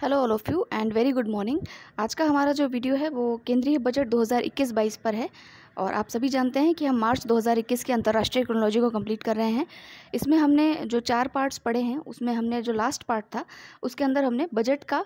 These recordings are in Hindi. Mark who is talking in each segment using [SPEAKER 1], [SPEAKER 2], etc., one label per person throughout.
[SPEAKER 1] hello all of you and very good morning आज का हमारा जो वीडियो है वो केंद्रीय बजट 2021-22 पर है और आप सभी जानते हैं कि हम मार्च 2021 के अंतर्राष्ट्रीय क्रोनोलॉजी को कंप्लीट कर रहे हैं इसमें हमने जो चार पार्ट्स पढ़े हैं उसमें हमने जो लास्ट पार्ट था उसके अंदर हमने बजट का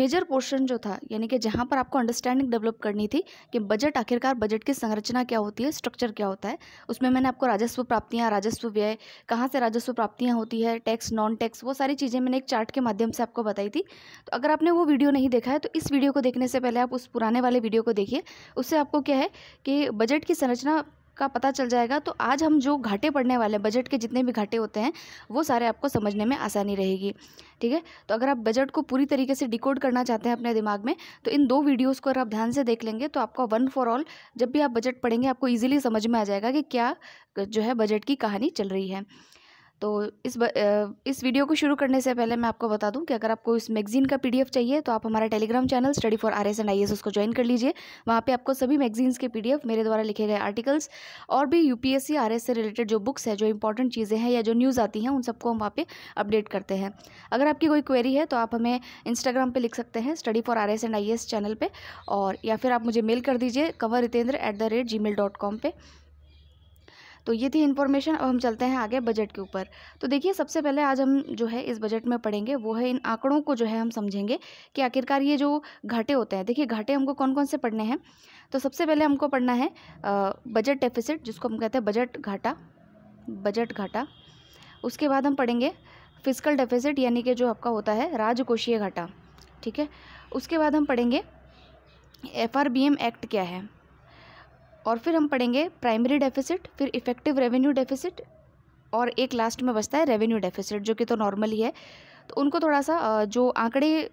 [SPEAKER 1] मेजर पोर्शन जो था यानी कि जहाँ पर आपको अंडरस्टैंडिंग डेवलप करनी थी कि बजट आखिरकार बजट की संरचना क्या होती है स्ट्रक्चर क्या होता है उसमें मैंने आपको राजस्व प्राप्तियाँ राजस्व व्यय कहाँ से राजस्व प्राप्तियाँ होती है टैक्स नॉन टैक्स वो सारी चीज़ें मैंने एक चार्ट के माध्यम से आपको बताई थी तो अगर आपने वो वीडियो नहीं देखा है तो इस वीडियो को देखने से पहले आप उस पुराने वाले वीडियो को देखिए उससे आपको क्या है कि बजट की संरचना का पता चल जाएगा तो आज हम जो घाटे पड़ने वाले हैं बजट के जितने भी घाटे होते हैं वो सारे आपको समझने में आसानी रहेगी ठीक है तो अगर आप बजट को पूरी तरीके से डिकोड करना चाहते हैं अपने दिमाग में तो इन दो वीडियोस को अगर आप ध्यान से देख लेंगे तो आपका वन फॉर ऑल जब भी आप बजट पढ़ेंगे आपको ईजिली समझ में आ जाएगा कि क्या जो है बजट की कहानी चल रही है तो इस ब, इस वीडियो को शुरू करने से पहले मैं आपको बता दूं कि अगर आपको इस मैगजीन का पीडीएफ चाहिए तो आप हमारा Telegram channel study for R S and I S उसको ज्वाइन कर लीजिए वहाँ पे आपको सभी मैगजीन्स के पीडीएफ मेरे द्वारा लिखे गए आर्टिकल्स और भी यूपीएससी आरएस से रिलेटेड जो बुक्स है जो इंपॉर्टेंट चीज़ें हैं या जो न्यूज़ आती हैं उन सबको हम वहाँ पर अपडेट करते हैं अगर आपकी कोई क्वेरी है तो आप हमें इंस्टाग्राम पर लिख सकते हैं study for R S and I S channel पर और या फिर आप मुझे मेल कर दीजिए Kanwar Ritendra at the rate Gmail dot com पर तो ये थी इन्फॉर्मेशन अब हम चलते हैं आगे बजट के ऊपर तो देखिए सबसे पहले आज हम जो है इस बजट में पढ़ेंगे वो है इन आंकड़ों को जो है हम समझेंगे कि आखिरकार ये जो घाटे होते हैं देखिए घाटे हमको कौन कौन से पढ़ने हैं तो सबसे पहले हमको पढ़ना है बजट डेफिसिट जिसको हम कहते हैं बजट घाटा बजट घाटा उसके बाद हम पढ़ेंगे फिजिकल डेफिसिट यानी कि जो आपका होता है राजकोषीय घाटा ठीक है उसके बाद हम पढ़ेंगे F R B M act क्या है और फिर हम पढ़ेंगे प्राइमरी डेफिसिट फिर इफेक्टिव रेवेन्यू डेफिसिट और एक लास्ट में बचता है रेवेन्यू डेफिसिट जो कि तो नॉर्मल ही है तो उनको थोड़ा सा जो आंकड़े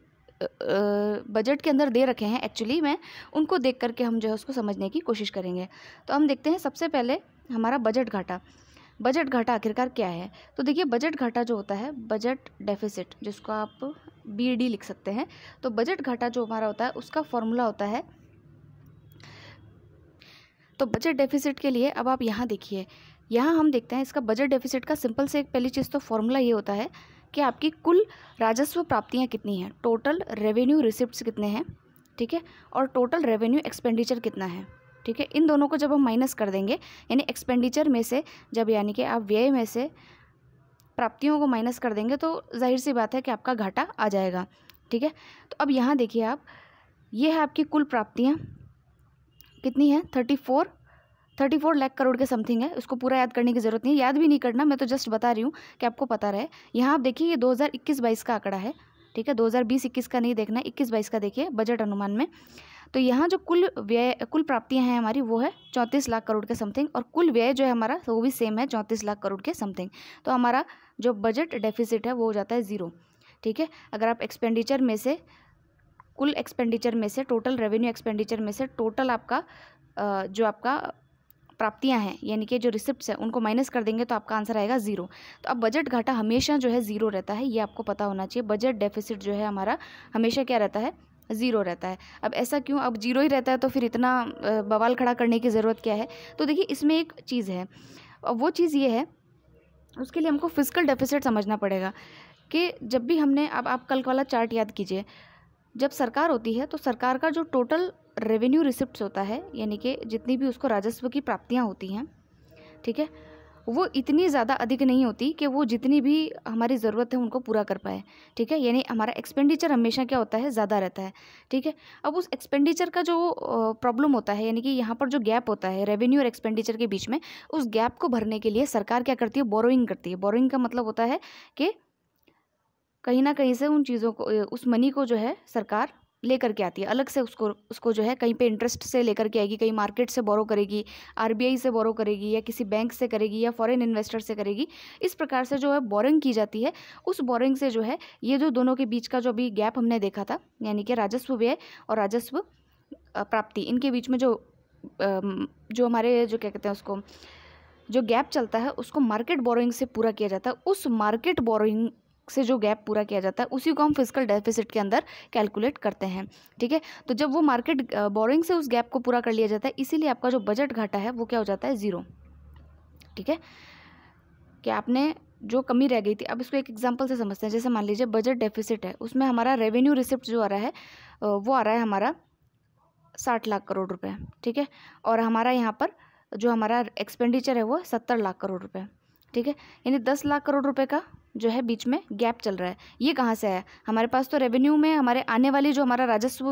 [SPEAKER 1] बजट के अंदर दे रखे हैं एक्चुअली मैं उनको देख करके हम जो है उसको समझने की कोशिश करेंगे तो हम देखते हैं सबसे पहले हमारा बजट घाटा बजट घाटा आखिरकार क्या है तो देखिए बजट घाटा जो होता है बजट डेफिसिट जिसको आप बी लिख सकते हैं तो बजट घाटा जो हमारा होता है उसका फॉर्मूला होता है तो बजट डेफिसिट के लिए अब आप यहाँ देखिए यहाँ हम देखते हैं इसका बजट डेफिसिट का सिंपल से एक पहली चीज़ तो फॉर्मूला ये होता है कि आपकी कुल राजस्व प्राप्तियाँ कितनी हैं टोटल रेवेन्यू रिसिप्ट कितने हैं ठीक है और टोटल रेवेन्यू एक्सपेंडिचर कितना है ठीक है इन दोनों को जब हम माइनस कर देंगे यानी एक्सपेंडिचर में से जब यानी कि आप व्यय में से प्राप्तियों को माइनस कर देंगे तो जाहिर सी बात है कि आपका घाटा आ जाएगा ठीक है तो अब यहाँ देखिए आप ये है आपकी कुल प्राप्तियाँ कितनी है thirty four thirty four lakh crore के समथिंग है उसको पूरा याद करने की ज़रूरत नहीं है याद भी नहीं करना मैं तो जस्ट बता रही हूँ कि आपको पता रहे यहाँ आप देखिए ये दो हज़ार इक्कीस बाईस का आंकड़ा है ठीक है दो हज़ार बीस इक्कीस का नहीं देखना इक्कीस बाईस का देखिए बजट अनुमान में तो यहाँ जो कुल व्यय कुल प्राप्तियाँ हैं हमारी वो है चौंतीस लाख करोड़ के समथिंग और कुल व्यय जो है हमारा वो भी सेम है चौंतीस लाख करोड़ के समथिंग तो हमारा जो बजट डेफिसिट है वो हो जाता है ज़ीरो ठीक है अगर आप एक्सपेंडिचर में से कुल एक्सपेंडिचर में से टोटल रेवेन्यू एक्सपेंडिचर में से टोटल आपका जो आपका प्राप्तियां हैं यानी कि जो रिसिप्ट हैं उनको माइनस कर देंगे तो आपका आंसर आएगा ज़ीरो तो अब बजट घाटा हमेशा जो है ज़ीरो रहता है ये आपको पता होना चाहिए बजट डेफिसिट जो है हमारा हमेशा क्या रहता है ज़ीरो रहता है अब ऐसा क्यों अब जीरो ही रहता है तो फिर इतना बवाल खड़ा करने की ज़रूरत क्या है तो देखिए इसमें एक चीज़ है वो चीज़ ये है उसके लिए हमको फिजिकल डेफिसिट समझना पड़ेगा कि जब भी हमने अब आप कल वाला चार्ट याद कीजिए जब सरकार होती है तो सरकार का जो टोटल रेवेन्यू रिसिप्ट होता है यानी कि जितनी भी उसको राजस्व की प्राप्तियाँ होती हैं ठीक है वो इतनी ज़्यादा अधिक नहीं होती कि वो जितनी भी हमारी ज़रूरत है उनको पूरा कर पाए ठीक है यानी हमारा एक्सपेंडिचर हमेशा क्या होता है ज़्यादा रहता है ठीक है अब उस एक्सपेंडिचर का जो प्रॉब्लम होता है यानी कि यहाँ पर जो गैप होता है रेवेन्यू और एक्सपेंडिचर के बीच में उस गैप को भरने के लिए सरकार क्या करती है बोरोइंग करती है बोरोइंग का मतलब होता है कि कहीं ना कहीं से उन चीज़ों को उस मनी को जो है सरकार लेकर के आती है अलग से उसको उसको जो है कहीं पे इंटरेस्ट से लेकर के आएगी कहीं मार्केट से बोरो करेगी आरबीआई से बोरो करेगी या किसी बैंक से करेगी या फॉरेन इन्वेस्टर से करेगी इस प्रकार से जो है बोरिंग की जाती है उस बोरिंग से जो है ये जो दोनों के बीच का जो अभी गैप हमने देखा था यानी कि राजस्व व्यय और राजस्व प्राप्ति इनके बीच में जो जो हमारे जो क्या कहते हैं उसको जो गैप चलता है उसको मार्केट बोरोइंग से पूरा किया जाता है उस मार्केट बोरोइंग से जो गैप पूरा किया जाता है उसी को हम फिजिकल डेफिसिट के अंदर कैलकुलेट करते हैं ठीक है तो जब वो मार्केट बोरिंग से उस गैप को पूरा कर लिया जाता है इसीलिए आपका जो बजट घाटा है वो क्या हो जाता है ज़ीरो ठीक है कि आपने जो कमी रह गई थी अब इसको एक एग्जांपल से समझते हैं जैसे मान लीजिए बजट डेफिसिट है उसमें हमारा रेवेन्यू रिसिप्ट जो आ रहा है वो आ रहा है हमारा साठ लाख करोड़ रुपए ठीक है और हमारा यहाँ पर जो हमारा एक्सपेंडिचर है वो सत्तर लाख करोड़ रुपए ठीक है यानी दस लाख करोड़ रुपए का जो है बीच में गैप चल रहा है ये कहाँ से आया हमारे पास तो रेवेन्यू में हमारे आने वाली जो हमारा राजस्व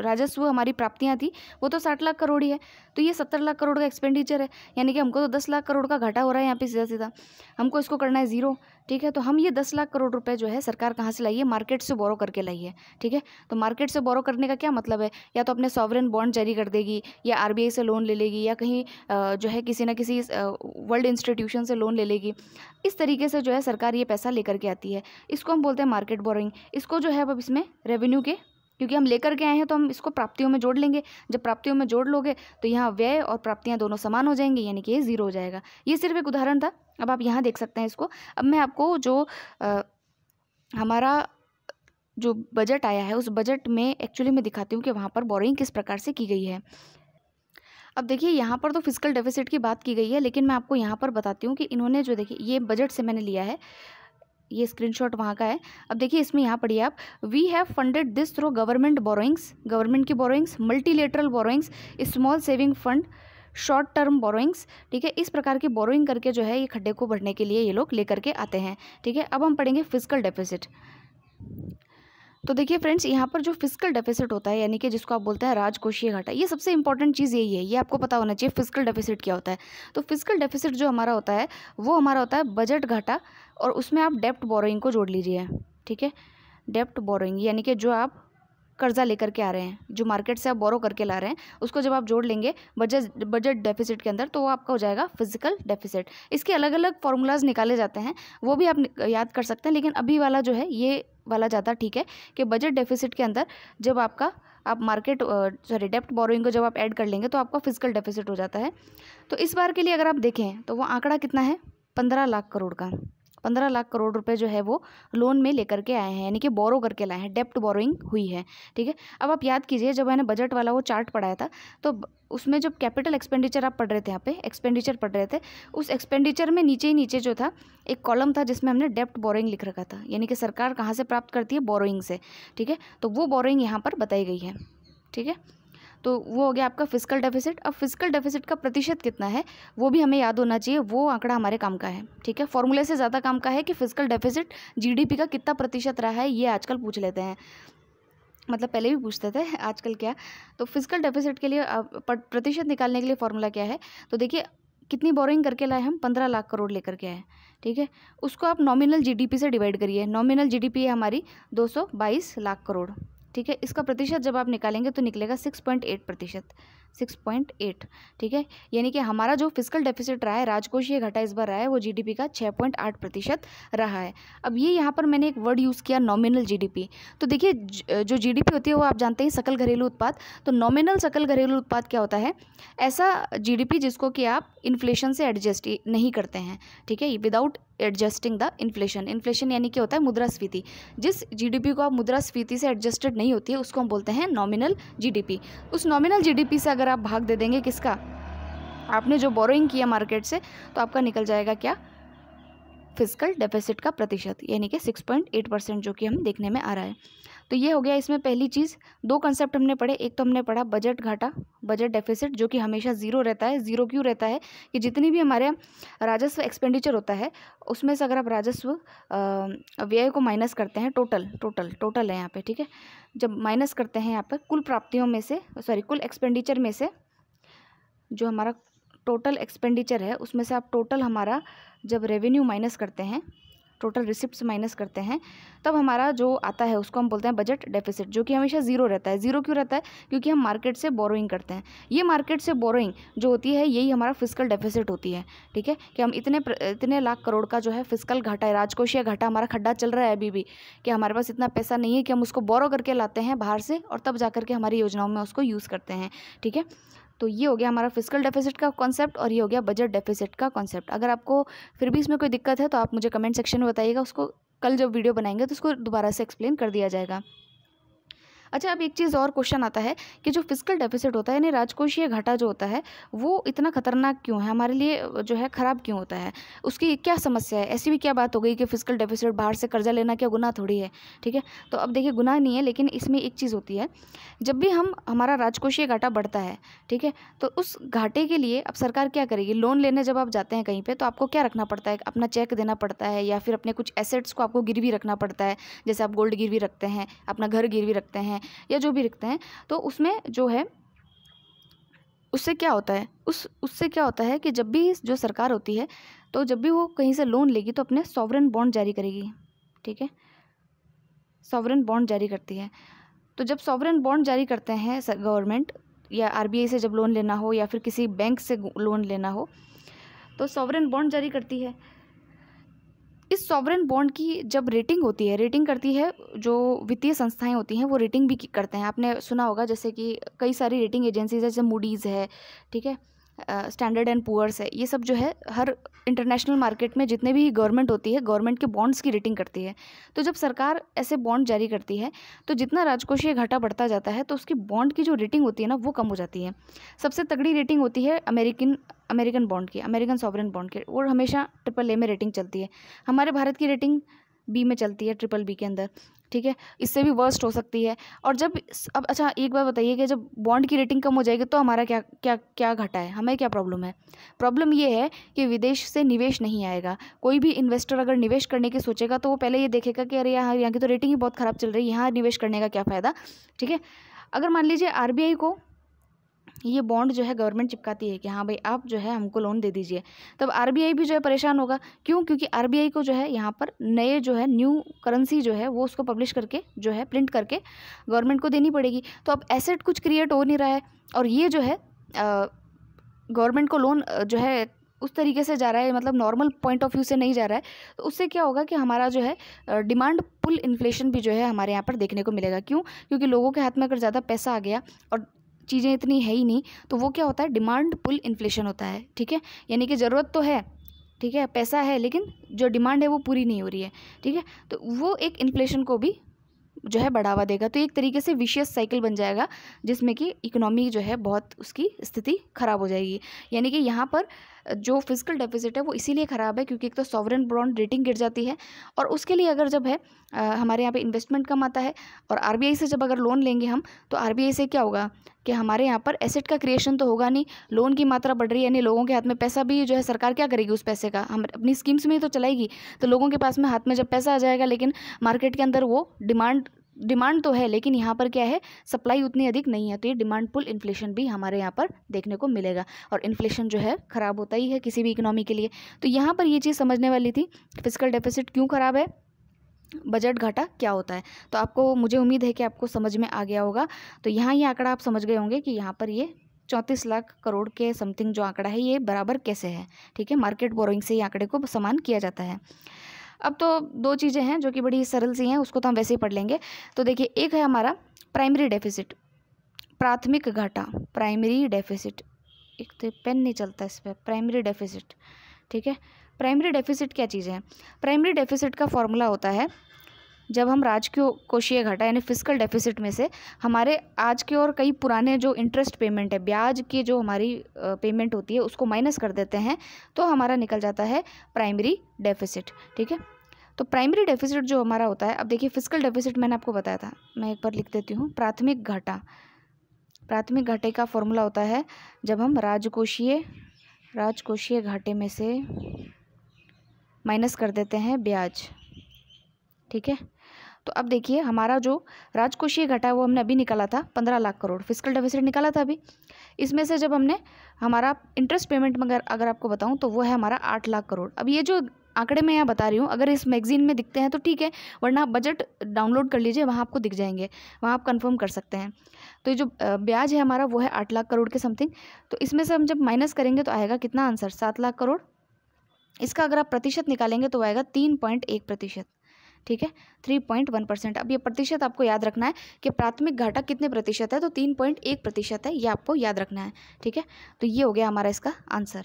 [SPEAKER 1] राजस्व हमारी प्राप्तियाँ थी वो तो साठ लाख करोड़ ही है तो ये सत्तर लाख करोड़ का एक्सपेंडिचर है यानी कि हमको तो दस लाख करोड़ का घाटा हो रहा है यहाँ पे सीधा सीधा हमको इसको करना है ज़ीरो ठीक है तो हम ये दस लाख करोड़ रुपए जो है सरकार कहाँ से लाइए है मार्केट से बोरो करके लाई है ठीक है तो मार्केट से बोरो करने का क्या मतलब है या तो अपने सॉवरन बॉन्ड जारी कर देगी या आर से लोन ले लेगी या कहीं जो है किसी ना किसी वर्ल्ड इंस्टीट्यूशन से लोन ले लेगी इस तरीके से जो है सरकार ये पैसा लेकर के आती है इसको हम बोलते हैं मार्केट बोरोइंग इसको जो है अब इसमें रेवेन्यू के क्योंकि हम लेकर के आए हैं तो हम इसको प्राप्तियों में जोड़ लेंगे जब प्राप्तियों में जोड़ लोगे तो यहाँ व्यय और प्राप्तियाँ दोनों समान हो जाएंगी यानी कि ये ज़ीरो हो जाएगा ये सिर्फ एक उदाहरण था अब आप यहाँ देख सकते हैं इसको अब मैं आपको जो आ, हमारा जो बजट आया है उस बजट में एक्चुअली मैं दिखाती हूँ कि वहाँ पर बोरिंग किस प्रकार से की गई है अब देखिए यहाँ पर तो फिजिकल डेफिसिट की बात की गई है लेकिन मैं आपको यहाँ पर बताती हूँ कि इन्होंने जो देखिए ये बजट से मैंने लिया है ये स्क्रीनशॉट वहाँ का है अब देखिए इसमें यहाँ पढ़िए आप we have funded this through government borrowings government की borrowings multilateral borrowings small saving fund short term borrowings ठीक है इस प्रकार की बोरोइंग करके जो है ये खड्डे को भरने के लिए ये लोग लेकर के आते हैं ठीक है अब हम पढ़ेंगे फिजिकल डेफिसिट तो देखिए फ्रेंड्स यहाँ पर जो फिजिकल डेफिसिट होता है यानी कि जिसको आप बोलते हैं राजकोषीय घाटा ये सबसे इंपॉर्टेंट चीज़ यही है ये आपको पता होना चाहिए फिजिकल डेफिसिट क्या होता है तो फिजिकल डेफिसिट जो हमारा होता है वो हमारा होता है बजट घाटा और उसमें आप डेप्ट बोरोइंग को जोड़ लीजिए ठीक है डेप्ट बोरोइंग यानी कि जो आप कर्ज़ा लेकर के आ रहे हैं जो मार्केट से आप बोरो करके ला रहे हैं उसको जब आप जोड़ लेंगे बजट बजट डेफिसिट के अंदर तो वो आपका हो जाएगा फिजिकल डेफिसिट इसके अलग अलग फार्मूलाज निकाले जाते हैं वो भी आप याद कर सकते हैं लेकिन अभी वाला जो है ये वाला ज़्यादा ठीक है कि बजट डेफिसिट के अंदर जब आपका आप मार्केट सॉरी डेप्ट बोरोइंग को जब आप ऐड कर लेंगे तो आपका फिजिकल डेफिसिट हो जाता है तो इस बार के लिए अगर आप देखें तो वो आंकड़ा कितना है पंद्रह लाख करोड़ का पंद्रह लाख करोड़ रुपए जो है वो लोन में लेकर के आए हैं यानी कि बोरो करके लाए हैं डेप्ट बोरोइंग हुई है ठीक है अब आप याद कीजिए जब मैंने बजट वाला वो चार्ट पढ़ाया था तो उसमें जब कैपिटल एक्सपेंडिचर आप पढ़ रहे थे यहाँ पे एक्सपेंडिचर पढ़ रहे थे उस एक्सपेंडिचर में नीचे ही नीचे जो था एक कॉलम था जिसमें हमने डेप्ट बोरोइंग लिख रखा था यानी कि सरकार कहाँ से प्राप्त करती है बोरोइंग से ठीक है तो वो बोरोइंग यहाँ पर बताई गई है ठीक है तो वो हो गया आपका फिजिकल डेफिसिट अब फिजिकल डेफिसिट का प्रतिशत कितना है वो भी हमें याद होना चाहिए वो आंकड़ा हमारे काम का है ठीक है फॉर्मूले से ज़्यादा काम का है कि फिजिकल डेफिसिट जीडीपी का कितना प्रतिशत रहा है ये आजकल पूछ लेते हैं मतलब पहले भी पूछते थे आजकल क्या तो फिजिकल डेफिसिट के लिए प्रतिशत निकालने के लिए फॉर्मूला क्या है तो देखिए कितनी बोरिंग करके लाए हम पंद्रह लाख करोड़ लेकर के आए ठीक है उसको आप नॉमिनल जीडीपी से डिवाइड करिए नॉमिनल जीडीपी है हमारी दो सौ बाईस लाख करोड़ ठीक है इसका प्रतिशत जब आप निकालेंगे तो निकलेगा सिक्स पॉइंट एट प्रतिशत सिक्स पॉइंट एट ठीक है यानी कि हमारा जो फिजिकल डेफिसिट रहा है राजकोषीय घाटा इस बार रहा है वो जीडीपी का छः पॉइंट आठ प्रतिशत रहा है अब ये यहाँ पर मैंने एक वर्ड यूज़ किया नॉमिनल जीडीपी तो देखिए जो जीडीपी होती है वो आप जानते हैं सकल घरेलू उत्पाद तो नॉमिनल सकल घरेलू उत्पाद क्या होता है ऐसा जी जिसको कि आप इन्फ्लेशन से एडजस्ट नहीं करते हैं ठीक है without adjusting the inflation inflation यानी क्या होता है मुद्रास्फीति जिस जीडीपी को आप मुद्रास्फीति से एडजस्टेड नहीं होती है उसको हम बोलते हैं नॉमिनल जीडीपी उस नॉमिनल जीडीपी से अगर अगर आप भाग दे देंगे किसका आपने जो बोरोइंग किया मार्केट से तो आपका निकल जाएगा क्या फिजिकल डेफिसिट का प्रतिशत यानी कि 6.8 परसेंट जो कि हम देखने में आ रहा है तो ये हो गया इसमें पहली चीज़ दो कंसेप्ट हमने पढ़े एक तो हमने पढ़ा बजट घाटा बजट डेफिसिट जो कि हमेशा ज़ीरो रहता है ज़ीरो क्यों रहता है कि जितनी भी हमारे राजस्व एक्सपेंडिचर होता है उसमें से अगर आप राजस्व व्यय को माइनस करते हैं टोटल टोटल टोटल है यहाँ पर ठीक है जब माइनस करते हैं यहाँ पर कुल प्राप्तियों में से सॉरी कुल एक्सपेंडिचर में से जो हमारा टोटल एक्सपेंडिचर है उसमें से आप टोटल हमारा जब रेवेन्यू माइनस करते हैं टोटल रिसिप्ट माइनस करते हैं तब हमारा जो आता है उसको हम बोलते हैं बजट डेफिसिट जो कि हमेशा ज़ीरो रहता है ज़ीरो क्यों रहता है क्योंकि हम मार्केट से बोरोइंग करते हैं ये मार्केट से बोरोइंग जो होती है यही हमारा फिजिकल डेफिसिट होती है ठीक है कि हम इतने इतने लाख करोड़ का जो है फिजिकल घाटा है राजकोषीय घाटा हमारा खड्डा चल रहा है अभी भी कि हमारे पास इतना पैसा नहीं है कि हम उसको बोरो करके लाते हैं बाहर से और तब जा करके हमारी योजनाओं में उसको यूज़ करते हैं ठीक है तो ये हो गया हमारा फिजिकल डेफिसिट का कॉन्सेप्ट और ये हो गया बजट डेफिसिट का कॉन्सेप्ट अगर आपको फिर भी इसमें कोई दिक्कत है तो आप मुझे कमेंट सेक्शन में बताइएगा उसको कल जब वीडियो बनाएंगे तो उसको दोबारा से एक्सप्लेन कर दिया जाएगा अच्छा अब एक चीज़ और क्वेश्चन आता है कि जो फिजिकल डेफिसिट होता है यानी राजकोषीय घाटा जो होता है वो इतना खतरनाक क्यों है हमारे लिए जो है ख़राब क्यों होता है उसकी क्या समस्या है ऐसी भी क्या बात हो गई कि फिजिकल डेफिसिट बाहर से कर्जा लेना क्या गुना थोड़ी है ठीक है तो अब देखिए गुना नहीं है लेकिन इसमें एक चीज़ होती है जब भी हम हमारा राजकोषीय घाटा बढ़ता है ठीक है तो उस घाटे के लिए अब सरकार क्या करेगी लोन लेने जब आप जाते हैं कहीं पर तो आपको क्या रखना पड़ता है अपना चेक देना पड़ता है या फिर अपने कुछ एसेट्स को आपको गिरवी रखना पड़ता है जैसे आप गोल्ड गिरवी रखते हैं अपना घर गिरवी रखते हैं हैं या जो भी लिखते हैं तो उसमें जो है उससे क्या होता है उस उससे क्या होता है कि जब भी जो सरकार होती है तो जब भी वो कहीं से लोन लेगी तो अपने सॉवरन बॉन्ड जारी करेगी ठीक है सॉवरन बॉन्ड जारी करती है तो जब सॉवरन बॉन्ड जारी करते हैं गवर्नमेंट या आरबीआई से जब लोन लेना हो या फिर किसी बैंक से लोन लेना हो तो सॉवरन बॉन्ड जारी करती है इस सॉवरन बॉन्ड की जब रेटिंग होती है रेटिंग करती है जो वित्तीय संस्थाएं होती हैं वो रेटिंग भी करते हैं आपने सुना होगा जैसे कि कई सारी रेटिंग एजेंसीज है जैसे मूडीज़ है ठीक है स्टैंडर्ड एंड पुअर्स है ये सब जो है हर इंटरनेशनल मार्केट में जितने भी गवर्नमेंट होती है गवर्नमेंट के बॉन्ड्स की रेटिंग करती है तो जब सरकार ऐसे बॉन्ड जारी करती है तो जितना राजकोषीय घाटा बढ़ता जाता है तो उसकी बॉन्ड की जो रेटिंग होती है ना वो कम हो जाती है सबसे तगड़ी रेटिंग होती है अमेरिकन अमेरिकन बॉन्ड की अमेरिकन सॉवरन बॉन्ड की और हमेशा ट्रिपल ए में रेटिंग चलती है हमारे भारत की रेटिंग बी में चलती है ट्रिपल बी के अंदर ठीक है इससे भी वर्स्ट हो सकती है और जब अब अच्छा एक बार बताइए कि जब बॉन्ड की रेटिंग कम हो जाएगी तो हमारा क्या क्या क्या घटा है हमें क्या प्रॉब्लम है प्रॉब्लम ये है कि विदेश से निवेश नहीं आएगा कोई भी इन्वेस्टर अगर निवेश करने की सोचेगा तो वो पहले ये देखेगा कि अरे यहाँ यहाँ की तो रेटिंग ही बहुत ख़राब चल रही है यहाँ निवेश करने का क्या फ़ायदा ठीक है अगर मान लीजिए आर को ये बॉन्ड जो है गवर्नमेंट चिपकाती है कि हाँ भाई आप जो है हमको लोन दे दीजिए तब आर भी जो है परेशान होगा क्यों क्योंकि आर को जो है यहाँ पर नए जो है न्यू करेंसी जो है वो उसको पब्लिश करके जो है प्रिंट करके गवर्नमेंट को देनी पड़ेगी तो अब एसेट कुछ क्रिएट हो नहीं रहा है और ये जो है गवर्नमेंट को लोन जो है उस तरीके से जा रहा है मतलब नॉर्मल पॉइंट ऑफ व्यू से नहीं जा रहा है तो उससे क्या होगा कि हमारा जो है डिमांड पुल इन्फ्लेशन भी जो है हमारे यहाँ पर देखने को मिलेगा क्यों क्योंकि लोगों के हाथ में अगर ज़्यादा पैसा आ गया और चीज़ें इतनी है ही नहीं तो वो क्या होता है डिमांड पुल इन्फ्लेशन होता है ठीक है यानी कि ज़रूरत तो है ठीक है पैसा है लेकिन जो डिमांड है वो पूरी नहीं हो रही है ठीक है तो वो एक इन्फ्लेशन को भी जो है बढ़ावा देगा तो एक तरीके से विशियस साइकिल बन जाएगा जिसमें कि इकोनॉमी जो है बहुत उसकी स्थिति ख़राब हो जाएगी यानी कि यहाँ पर जो फिजिकल डेफिसिट है वो इसीलिए ख़राब है क्योंकि एक तो सॉवरन ब्रॉन्ड रेटिंग गिर जाती है और उसके लिए अगर जब है आ, हमारे यहाँ पे इन्वेस्टमेंट कम आता है और आर से जब अगर लोन लेंगे हम तो आर से क्या होगा कि हमारे यहाँ पर एसेट का क्रिएशन तो होगा नहीं लोन की मात्रा बढ़ रही है यानी लोगों के हाथ में पैसा भी जो है सरकार क्या करेगी उस पैसे का हम अपनी स्कीम्स में ही तो चलाएगी तो लोगों के पास में हाथ में जब पैसा आ जाएगा लेकिन मार्केट के अंदर वो डिमांड डिमांड तो है लेकिन यहाँ पर क्या है सप्लाई उतनी अधिक नहीं है तो ये डिमांड पुल इन्फ्लेशन भी हमारे यहाँ पर देखने को मिलेगा और इन्फ्लेशन जो है ख़राब होता ही है किसी भी इकोनॉमी के लिए तो यहाँ पर ये चीज़ समझने वाली थी फिजिकल डेफिसिट क्यों ख़राब है बजट घाटा क्या होता है तो आपको मुझे उम्मीद है कि आपको समझ में आ गया होगा तो यहाँ ये आंकड़ा आप समझ गए होंगे कि यहाँ पर ये चौंतीस लाख करोड़ के समथिंग जो आंकड़ा है ये बराबर कैसे है ठीक है मार्केट बोरोइंग से ये आंकड़े को समान किया जाता है अब तो दो चीज़ें हैं जो कि बड़ी सरल सी हैं उसको तो हम वैसे ही पढ़ लेंगे तो देखिए एक है हमारा प्राइमरी डेफिसिट प्राथमिक घाटा प्राइमरी डेफिसिट एक तो पेन नहीं चलता इस पर प्राइमरी डेफिसिट ठीक है प्राइमरी डेफिसिट क्या चीज़ है प्राइमरी डेफिसिट का फॉर्मूला होता है जब हम राजकीय कोशीय घाटा यानी फिजिकल डेफिसिट में से हमारे आज के और कई पुराने जो इंटरेस्ट पेमेंट है ब्याज की जो हमारी पेमेंट होती है उसको माइनस कर देते हैं तो हमारा निकल जाता है प्राइमरी डेफिसिट ठीक है तो प्राइमरी डेफिसिट जो हमारा होता है अब देखिए फिजिकल डेफिसिट मैंने आपको बताया था मैं एक बार लिख देती हूँ प्राथमिक घाटा प्राथमिक घाटे का फॉर्मूला होता है जब हम राजकोषीय राजकोषीय घाटे में से माइनस कर देते हैं ब्याज ठीक है तो अब देखिए हमारा जो राजकोषीय घटा है वो हमने अभी निकाला था पंद्रह लाख करोड़ फिजिकल डेफिसिट निकाला था अभी इसमें से जब हमने हमारा इंटरेस्ट पेमेंट मगर अगर आपको बताऊँ तो वो है हमारा आठ लाख करोड़ अब ये जो आंकड़े मैं यहाँ बता रही हूँ अगर इस मैगजीन में दिखते हैं तो ठीक है वरना आप बजट डाउनलोड कर लीजिए वहाँ आपको दिख जाएंगे वहाँ आप कन्फर्म कर सकते हैं तो ये जो ब्याज है हमारा वो है आठ लाख करोड़ के समथिंग तो इसमें से हम जब माइनस करेंगे तो आएगा कितना आंसर सात लाख करोड़ इसका अगर आप प्रतिशत निकालेंगे तो आएगा तीन पॉइंट एक प्रतिशत ठीक है थ्री पॉइंट वन परसेंट अब ये प्रतिशत आपको याद रखना है कि प्राथमिक घाटा कितने प्रतिशत है तो तीन पॉइंट एक प्रतिशत है ये आपको याद रखना है ठीक है तो ये हो गया हमारा इसका आंसर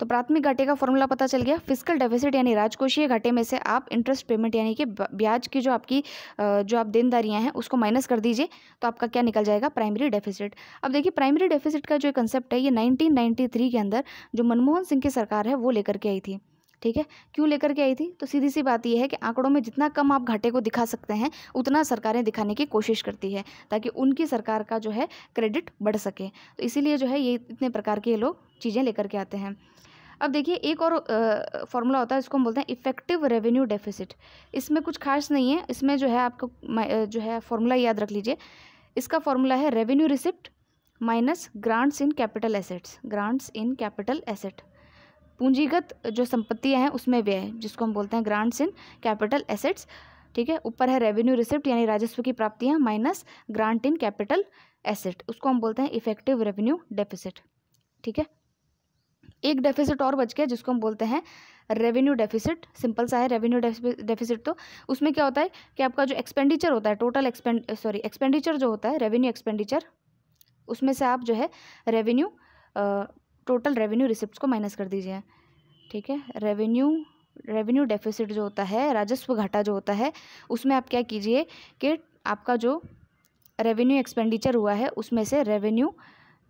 [SPEAKER 1] तो प्राथमिक घाटे का फॉर्मूला पता चल गया फिजिकल डेफिसिट यानी राजकोषीय घाटे में से आप इंटरेस्ट पेमेंट यानी कि ब्याज की जो आपकी जो आप देनदारियाँ हैं उसको माइनस कर दीजिए तो आपका क्या निकल जाएगा प्राइमरी डेफिसिट अब देखिए प्राइमरी डेफिसिट का जो कंसेप्ट है ये नाइनटीन के अंदर जो मनमोहन सिंह की सरकार है वो लेकर के आई थी ठीक है क्यों लेकर के आई थी तो सीधी सी बात यह है कि आंकड़ों में जितना कम आप घाटे को दिखा सकते हैं उतना सरकारें दिखाने की कोशिश करती है ताकि उनकी सरकार का जो है क्रेडिट बढ़ सके तो इसीलिए जो है ये इतने प्रकार के लोग चीज़ें लेकर के आते हैं अब देखिए एक और फॉर्मूला होता है इसको हम बोलते हैं इफेक्टिव रेवेन्यू डेफिसिट इसमें कुछ खास नहीं है इसमें जो है आपको जो है फॉर्मूला याद रख लीजिए इसका फॉर्मूला है revenue receipt minus grants in capital assets grants in capital asset पूंजीगत जो संपत्तियाँ हैं उसमें व्यय जिसको हम बोलते हैं ग्रांट्स इन कैपिटल एसेट्स ठीक है ऊपर है रेवेन्यू रिसिप्ट यानी राजस्व की प्राप्तियाँ minus grant in capital asset उसको हम बोलते हैं इफेक्टिव रेवेन्यू डेफिसिट ठीक है एक डेफिसिट और बच गया जिसको हम बोलते हैं रेवेन्यू डेफिसिट सिंपल सा है रेवेन्यू डेफिसिट तो उसमें क्या होता है कि आपका जो एक्सपेंडिचर होता है टोटल एक्सपेंड सॉरी एक्सपेंडिचर जो होता है रेवेन्यू एक्सपेंडिचर उसमें से आप जो है रेवेन्यू टोटल रेवेन्यू रिसिप्ट को माइनस कर दीजिए ठीक है रेवेन्यू रेवेन्यू डेफिसिट जो होता है राजस्व घाटा जो होता है उसमें आप क्या कीजिए कि आपका जो रेवेन्यू एक्सपेंडिचर हुआ है उसमें से रेवेन्यू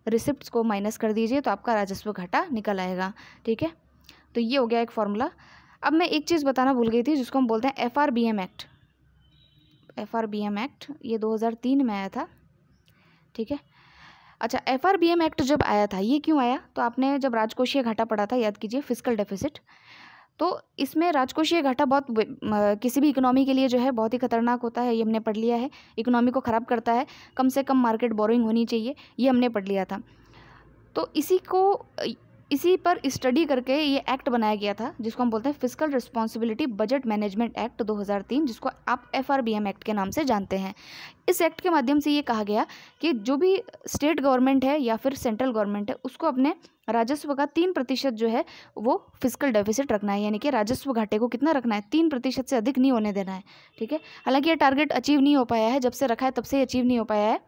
[SPEAKER 1] रिसिप्ट को माइनस कर दीजिए तो आपका राजस्व घाटा निकल आएगा ठीक है तो ये हो गया एक फॉर्मूला अब मैं एक चीज़ बताना भूल गई थी जिसको हम बोलते हैं F R B M act F R B M act ये तीन में आया था ठीक है अच्छा F R B M act जब आया था ये क्यों आया तो आपने जब राजकोषीय घाटा पड़ा था याद कीजिए फिजिकल डेफिसिट तो इसमें राजकोषीय घाटा बहुत किसी भी इकोनॉमी के लिए जो है बहुत ही खतरनाक होता है ये हमने पढ़ लिया है इकोनॉमी को ख़राब करता है कम से कम मार्केट बोरिंग होनी चाहिए ये हमने पढ़ लिया था तो इसी को इसी पर स्टडी करके ये एक्ट बनाया गया था जिसको हम बोलते हैं physical responsibility budget management act 2003 जिसको आप एफ एक्ट के नाम से जानते हैं इस एक्ट के माध्यम से ये कहा गया कि जो भी स्टेट गवर्नमेंट है या फिर सेंट्रल गवर्नमेंट है उसको अपने राजस्व का तीन प्रतिशत जो है वो फिजिकल डेफिसिट रखना है यानी कि राजस्व घाटे को कितना रखना है तीन प्रतिशत से अधिक नहीं होने देना है ठीक है हालांकि ये टारगेट अचीव नहीं हो पाया है जब से रखा है तब से अचीव नहीं हो पाया है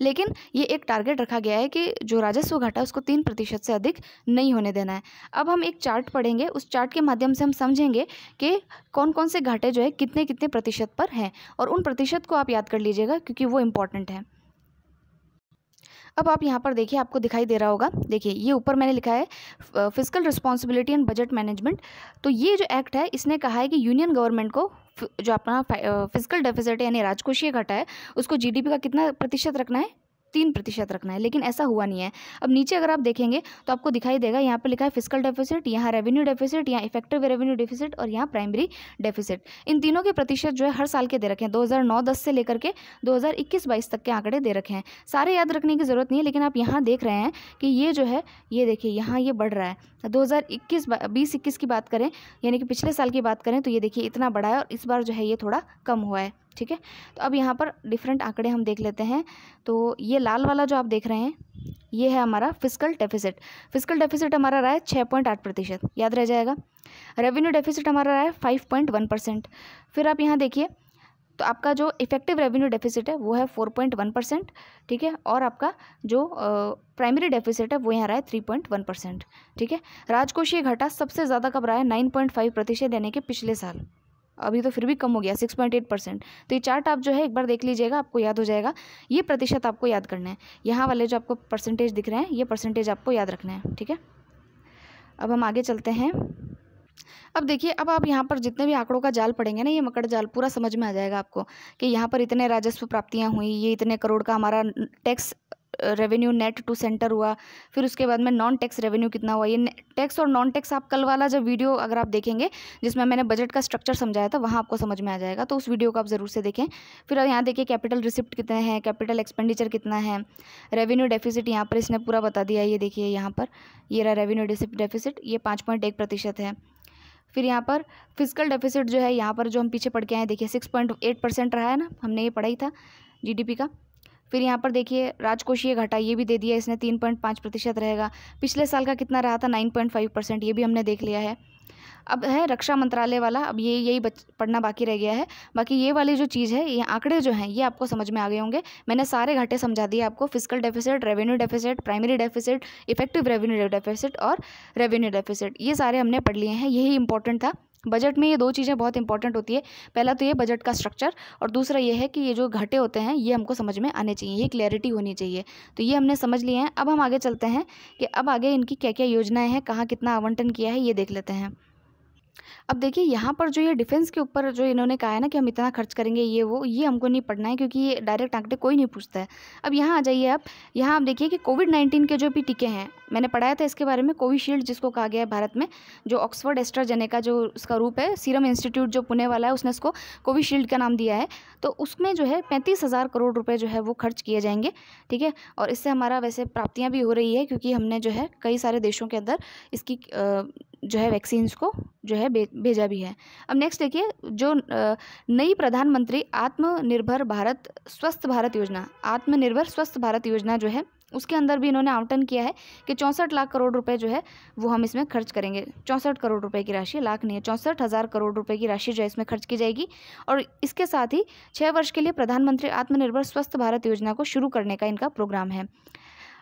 [SPEAKER 1] लेकिन ये एक टारगेट रखा गया है कि जो राजस्व घाटा उसको तीन प्रतिशत से अधिक नहीं होने देना है अब हम एक चार्ट पढ़ेंगे उस चार्ट के माध्यम से हम समझेंगे कि कौन कौन से घाटे जो है कितने कितने प्रतिशत पर हैं और उन प्रतिशत को आप याद कर लीजिएगा क्योंकि वो इम्पॉर्टेंट है अब आप यहाँ पर देखिए आपको दिखाई दे रहा होगा देखिए ये ऊपर मैंने लिखा है physical responsibility and budget management तो ये जो एक्ट है इसने कहा है कि यूनियन गवर्नमेंट को जो अपना फिजिकल डेफिसिट यानी राजकोषीय घटा है उसको जीडीपी का कितना प्रतिशत रखना है तीन प्रतिशत रखना है लेकिन ऐसा हुआ नहीं है अब नीचे अगर आप देखेंगे तो आपको दिखाई देगा यहाँ पर लिखा है फिजिकल डेफिसिट यहाँ रेवेन्यू डेफिसिट यहाँ इफेक्टिव रेवेन्यू डेफिसिट और यहाँ प्राइमरी डेफिसिट इन तीनों के प्रतिशत जो है हर साल के दे रखे हैं दो हज़ार से लेकर के दो हज़ार तक के आंकड़े दे रखे हैं सारे याद रखने की ज़रूरत नहीं है लेकिन आप यहाँ देख रहे हैं कि ये जो है ये देखिए यहाँ ये बढ़ रहा है दो हज़ार इक्कीस बीस इक्कीस की बात करें यानी कि पिछले साल की बात करें तो ये देखिए इतना बढ़ा है और इस बार जो है ये थोड़ा कम हुआ है ठीक है तो अब यहाँ पर डिफरेंट आंकड़े हम देख लेते हैं तो ये लाल वाला जो आप देख रहे हैं ये है हमारा फिजिकल डेफिसिट फिजिकल डेफिसिट हमारा रहा है छः पॉइंट आठ प्रतिशत याद रह जाएगा रेवेन्यू डेफिसिट हमारा रहा है फाइव पॉइंट वन परसेंट फिर आप यहाँ देखिए तो आपका जो इफेक्टिव रेवेन्यू डेफिसिट है वो है फोर पॉइंट वन परसेंट ठीक है और आपका जो प्राइमरी डेफिसिट है वो यहाँ रहा है थ्री पॉइंट वन परसेंट ठीक है राजकोषीय घाटा सबसे ज़्यादा कब रहा है नाइन पॉइंट फाइव प्रतिशत यानी कि पिछले साल अभी तो फिर भी कम हो गया सिक्स पॉइंट एट परसेंट तो ये चार्ट आप जो है एक बार देख लीजिएगा आपको याद हो जाएगा ये प्रतिशत आपको याद करना है यहाँ वाले जो आपको परसेंटेज दिख रहे हैं ये परसेंटेज आपको याद रखना है ठीक है अब हम आगे चलते हैं अब देखिए अब आप यहाँ पर जितने भी आंकड़ों का जाल पड़ेंगे ना ये मकड़ जाल पूरा समझ में आ जाएगा आपको कि यहाँ पर इतने राजस्व प्राप्तियाँ हुई ये इतने करोड़ का हमारा tax revenue net to centre हुआ फिर उसके बाद में नॉन टैक्स रेवेन्यू कितना हुआ ये टैक्स और नॉन टैक्स आप कल वाला जब वीडियो अगर आप देखेंगे जिसमें मैंने बजट का स्ट्रक्चर समझाया था वहाँ आपको समझ में आ जाएगा तो उस वीडियो को आप ज़रूर से देखें फिर यहाँ देखिए कैपिटल रिसिप्ट कितने हैं कैपिटल एक्सपेंडिचर कितना है रेवेन्यू डेफिसिट यहाँ पर इसने पूरा बता दिया ये देखिए यहाँ पर ये रहा रेवेन्यू डेफिसिट ये पाँच पॉइंट एक प्रतिशत है फिर यहाँ पर फिजिकल डेफिसिट जो है यहाँ पर जो हम पीछे पढ़ के आए देखिए सिक्स पॉइंट एट परसेंट रहा है ना हमने ये पढ़ा ही था जीडीपी का फिर यहाँ पर देखिए राजकोषीय घाटा ये भी दे दिया इसने तीन पॉइंट पाँच प्रतिशत रहेगा पिछले साल का कितना रहा था नाइन पॉइंट फाइव परसेंट ये भी हमने देख लिया है अब है रक्षा मंत्रालय वाला अब ये यही पढ़ना बाकी रह गया है बाकी ये वाली जो चीज़ है ये आंकड़े जो हैं ये आपको समझ में आ गए होंगे मैंने सारे घाटे समझा दिए आपको physical deficit revenue deficit primary deficit effective revenue deficit और रेवेन्यू डेफिसिट ये सारे हमने पढ़ लिए हैं यही इंपॉर्टेंट था बजट में ये दो चीज़ें बहुत इंपॉर्टेंट होती है पहला तो ये बजट का स्ट्रक्चर और दूसरा ये है कि ये जो घाटे होते हैं ये हमको समझ में आने चाहिए ये क्लैरिटी होनी चाहिए तो ये हमने समझ लिए हैं अब हम आगे चलते हैं कि अब आगे इनकी क्या क्या योजनाएं हैं कहाँ कितना आवंटन किया है ये देख लेते हैं अब देखिए यहाँ पर जो ये डिफेंस के ऊपर जो इन्होंने कहा है ना कि हम इतना खर्च करेंगे ये वो ये हमको नहीं पढ़ना है क्योंकि ये डायरेक्ट आंकड़े कोई नहीं पूछता है अब यहाँ आ जाइए आप यहाँ आप देखिए कि कोविड नाइन्टीन के जो भी टीके हैं मैंने पढ़ाया था इसके बारे में कोविशील्ड जिसको कहा गया है भारत में जो जने का जो उसका रूप है सीरम इंस्टीट्यूट जो पुणे वाला है उसने इसको कोविशील्ड का नाम दिया है तो उसमें जो है पैंतीस हज़ार करोड़ रुपये जो है वो खर्च किए जाएंगे ठीक है और इससे हमारा वैसे प्राप्तियाँ भी हो रही है क्योंकि हमने जो है कई सारे देशों के अंदर इसकी जो है वैक्सीन्स को जो है भेजा भी है अब नेक्स्ट देखिए जो नई प्रधानमंत्री आत्मनिर्भर भारत स्वस्थ भारत योजना आत्मनिर्भर स्वस्थ भारत योजना जो है उसके अंदर भी इन्होंने आवंटन किया है कि चौंसठ लाख करोड़ रुपए जो है वो हम इसमें खर्च करेंगे चौंसठ करोड़ रुपए की राशि लाख नहीं है चौंसठ हज़ार करोड़ रुपए की राशि जो है इसमें खर्च की जाएगी और इसके साथ ही छः वर्ष के लिए प्रधानमंत्री आत्मनिर्भर स्वस्थ भारत योजना को शुरू करने का इनका प्रोग्राम है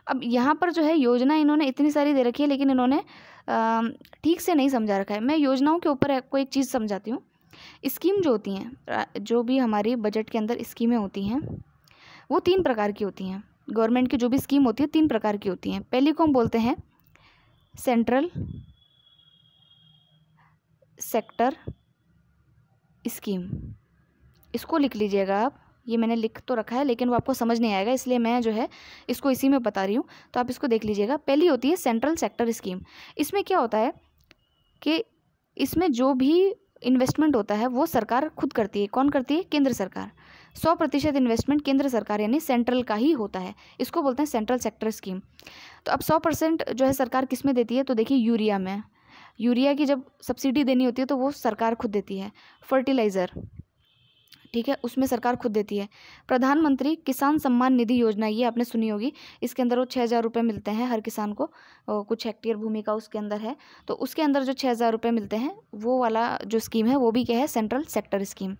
[SPEAKER 1] अब यहाँ पर जो है योजना इन्होंने इतनी सारी दे रखी है लेकिन इन्होंने ठीक से नहीं समझा रखा है मैं योजनाओं के ऊपर आपको एक चीज़ समझाती हूँ स्कीम जो होती हैं जो भी हमारी बजट के अंदर स्कीमें होती हैं वो तीन प्रकार की होती हैं गवर्नमेंट की जो भी स्कीम होती है तीन प्रकार की होती हैं पहली को हम बोलते हैं सेंट्रल सेक्टर स्कीम इसको लिख लीजिएगा आप ये मैंने लिख तो रखा है लेकिन वो आपको समझ नहीं आएगा इसलिए मैं जो है इसको इसी में बता रही हूँ तो आप इसको देख लीजिएगा पहली होती है सेंट्रल सेक्टर स्कीम इसमें क्या होता है कि इसमें जो भी इन्वेस्टमेंट होता है वो सरकार खुद करती है कौन करती है केंद्र सरकार सौ प्रतिशत इन्वेस्टमेंट केंद्र सरकार यानी सेंट्रल का ही होता है इसको बोलते हैं सेंट्रल सेक्टर स्कीम तो अब सौ परसेंट जो है सरकार किस में देती है तो देखिए यूरिया में यूरिया की जब सब्सिडी देनी होती है तो वो सरकार खुद देती है फर्टिलाइज़र ठीक है उसमें सरकार खुद देती है प्रधानमंत्री किसान सम्मान निधि योजना ये आपने सुनी होगी इसके अंदर वो छः हज़ार रुपये मिलते हैं हर किसान को कुछ हेक्टेयर भूमि का उसके अंदर है तो उसके अंदर जो छः हज़ार रुपये मिलते हैं वो वाला जो स्कीम है वो भी क्या है सेंट्रल सेक्टर स्कीम